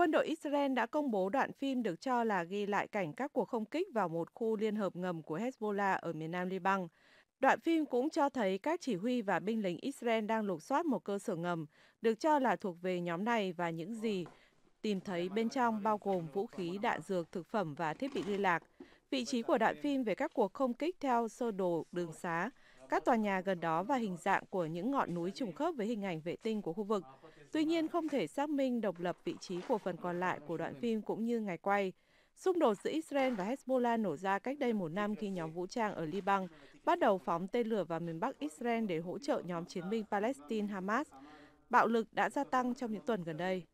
Quân đội Israel đã công bố đoạn phim được cho là ghi lại cảnh các cuộc không kích vào một khu liên hợp ngầm của Hezbollah ở miền nam Liban. Đoạn phim cũng cho thấy các chỉ huy và binh lính Israel đang lục soát một cơ sở ngầm, được cho là thuộc về nhóm này và những gì tìm thấy bên trong bao gồm vũ khí, đạn dược, thực phẩm và thiết bị liên lạc. Vị trí của đoạn phim về các cuộc không kích theo sơ đồ đường xá, các tòa nhà gần đó và hình dạng của những ngọn núi trùng khớp với hình ảnh vệ tinh của khu vực. Tuy nhiên, không thể xác minh độc lập vị trí của phần còn lại của đoạn phim cũng như ngày quay. Xung đột giữa Israel và Hezbollah nổ ra cách đây một năm khi nhóm vũ trang ở Liban bắt đầu phóng tên lửa vào miền Bắc Israel để hỗ trợ nhóm chiến binh Palestine Hamas. Bạo lực đã gia tăng trong những tuần gần đây.